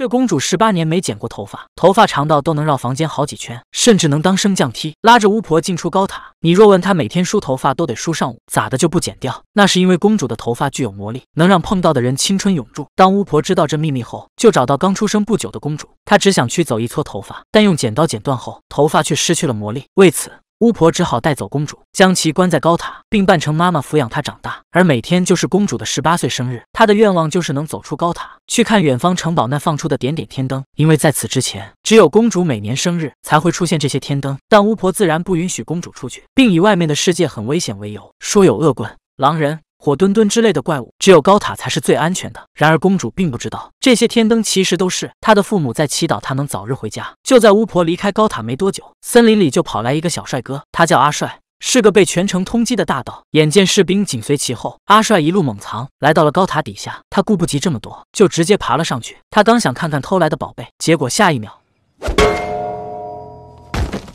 这公主十八年没剪过头发，头发长到都能绕房间好几圈，甚至能当升降梯拉着巫婆进出高塔。你若问她每天梳头发都得梳上午咋的就不剪掉，那是因为公主的头发具有魔力，能让碰到的人青春永驻。当巫婆知道这秘密后，就找到刚出生不久的公主，她只想取走一撮头发，但用剪刀剪断后，头发却失去了魔力。为此。巫婆只好带走公主，将其关在高塔，并扮成妈妈抚养她长大。而每天就是公主的十八岁生日，她的愿望就是能走出高塔，去看远方城堡那放出的点点天灯。因为在此之前，只有公主每年生日才会出现这些天灯。但巫婆自然不允许公主出去，并以外面的世界很危险为由，说有恶棍、狼人。火墩墩之类的怪物，只有高塔才是最安全的。然而，公主并不知道，这些天灯其实都是她的父母在祈祷她能早日回家。就在巫婆离开高塔没多久，森林里就跑来一个小帅哥，他叫阿帅，是个被全城通缉的大盗。眼见士兵紧随其后，阿帅一路猛藏，来到了高塔底下。他顾不及这么多，就直接爬了上去。他刚想看看偷来的宝贝，结果下一秒，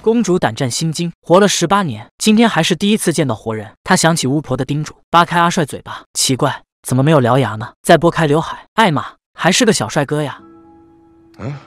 公主胆战心惊，活了十八年，今天还是第一次见到活人。她想起巫婆的叮嘱，扒开阿帅嘴巴，奇怪，怎么没有獠牙呢？再拨开刘海，艾玛，还是个小帅哥呀。嗯。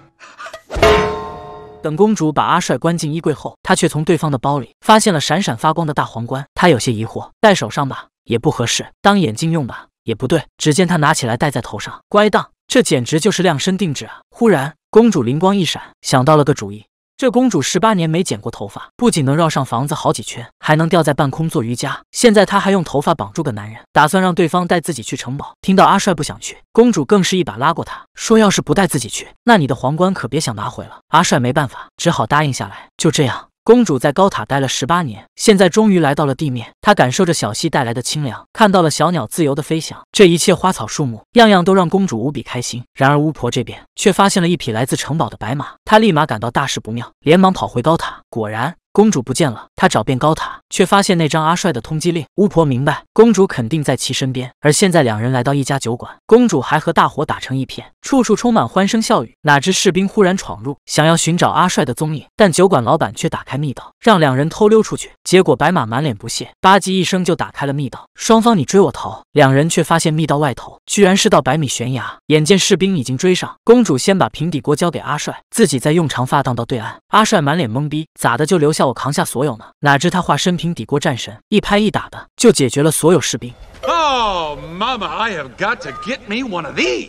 等公主把阿帅关进衣柜后，她却从对方的包里发现了闪闪发光的大皇冠。她有些疑惑，戴手上吧也不合适，当眼镜用吧也不对。只见她拿起来戴在头上，乖当，这简直就是量身定制啊！忽然，公主灵光一闪，想到了个主意。这公主十八年没剪过头发，不仅能绕上房子好几圈，还能吊在半空做瑜伽。现在她还用头发绑住个男人，打算让对方带自己去城堡。听到阿帅不想去，公主更是一把拉过他，说：“要是不带自己去，那你的皇冠可别想拿回了。”阿帅没办法，只好答应下来。就这样。公主在高塔待了十八年，现在终于来到了地面。她感受着小溪带来的清凉，看到了小鸟自由的飞翔，这一切花草树木样样都让公主无比开心。然而巫婆这边却发现了一匹来自城堡的白马，她立马感到大事不妙，连忙跑回高塔。果然。公主不见了，她找遍高塔，却发现那张阿帅的通缉令。巫婆明白，公主肯定在其身边。而现在，两人来到一家酒馆，公主还和大伙打成一片，处处充满欢声笑语。哪知士兵忽然闯入，想要寻找阿帅的踪影，但酒馆老板却打开密道。让两人偷溜出去，结果白马满脸不屑，吧唧一声就打开了密道。双方你追我逃，两人却发现密道外头居然是道百米悬崖。眼见士兵已经追上，公主先把平底锅交给阿帅，自己再用长发荡到对岸。阿帅满脸懵逼，咋的就留下我扛下所有呢？哪知他化身平底锅战神，一拍一打的就解决了所有士兵。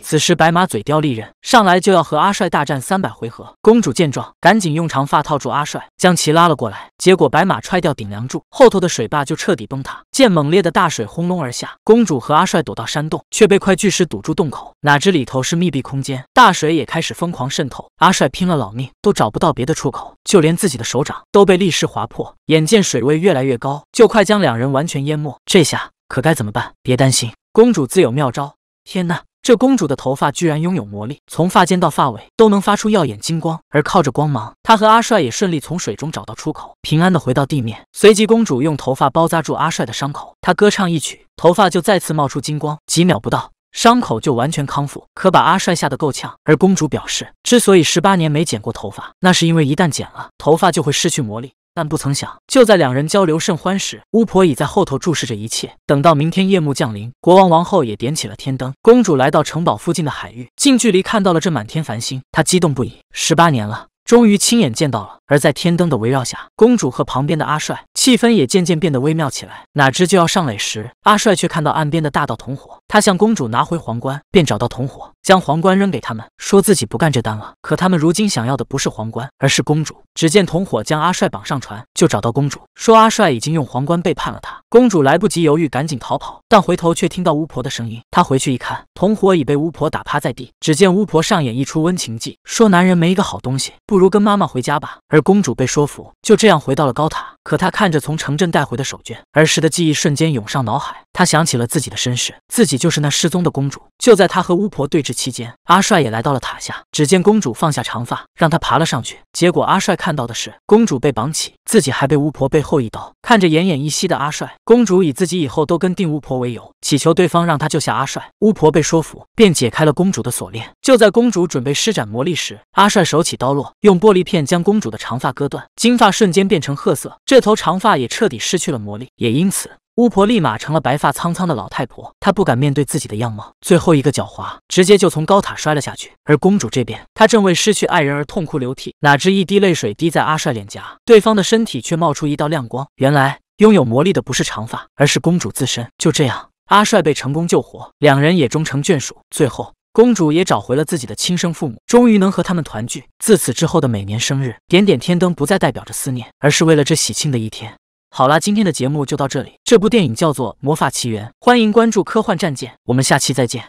此时白马嘴叼利刃，上来就要和阿帅大战三百回合。公主见状，赶紧用长发套住阿帅，将其拉了过来。结果白马踹掉顶梁柱，后头的水坝就彻底崩塌。见猛烈的大水轰隆而下，公主和阿帅躲到山洞，却被块巨石堵住洞口。哪知里头是密闭空间，大水也开始疯狂渗透。阿帅拼了老命都找不到别的出口，就连自己的手掌都被力士划破。眼见水位越来越高，就快将两人完全淹没。这下可该怎么办？别担心，公主自有妙招。天呐，这公主的头发居然拥有魔力，从发尖到发尾都能发出耀眼金光。而靠着光芒，她和阿帅也顺利从水中找到出口，平安的回到地面。随即，公主用头发包扎住阿帅的伤口，她歌唱一曲，头发就再次冒出金光，几秒不到，伤口就完全康复，可把阿帅吓得够呛。而公主表示，之所以十八年没剪过头发，那是因为一旦剪了，头发就会失去魔力。但不曾想，就在两人交流甚欢时，巫婆已在后头注视着一切。等到明天夜幕降临，国王王后也点起了天灯。公主来到城堡附近的海域，近距离看到了这满天繁星，她激动不已。十八年了，终于亲眼见到了。而在天灯的围绕下，公主和旁边的阿帅，气氛也渐渐变得微妙起来。哪知就要上垒时，阿帅却看到岸边的大道同伙，他向公主拿回皇冠，便找到同伙，将皇冠扔给他们，说自己不干这单了。可他们如今想要的不是皇冠，而是公主。只见同伙将阿帅绑上船，就找到公主，说阿帅已经用皇冠背叛了他。公主来不及犹豫，赶紧逃跑，但回头却听到巫婆的声音。她回去一看，同伙已被巫婆打趴在地。只见巫婆上演一出温情计，说男人没一个好东西，不如跟妈妈回家吧。而公主被说服，就这样回到了高塔。可他看着从城镇带回的手绢，儿时的记忆瞬间涌上脑海。他想起了自己的身世，自己就是那失踪的公主。就在他和巫婆对峙期间，阿帅也来到了塔下。只见公主放下长发，让他爬了上去。结果阿帅看到的是，公主被绑起，自己还被巫婆背后一刀。看着奄奄一息的阿帅，公主以自己以后都跟定巫婆为由，祈求对方让她救下阿帅。巫婆被说服，便解开了公主的锁链。就在公主准备施展魔力时，阿帅手起刀落，用玻璃片将公主的长发割断，金发瞬间变成褐色。这这头长发也彻底失去了魔力，也因此巫婆立马成了白发苍苍的老太婆，她不敢面对自己的样貌。最后一个狡猾，直接就从高塔摔了下去。而公主这边，她正为失去爱人而痛哭流涕，哪知一滴泪水滴在阿帅脸颊，对方的身体却冒出一道亮光。原来拥有魔力的不是长发，而是公主自身。就这样，阿帅被成功救活，两人也终成眷属。最后。公主也找回了自己的亲生父母，终于能和他们团聚。自此之后的每年生日，点点天灯不再代表着思念，而是为了这喜庆的一天。好啦，今天的节目就到这里。这部电影叫做《魔法奇缘》，欢迎关注科幻战舰，我们下期再见。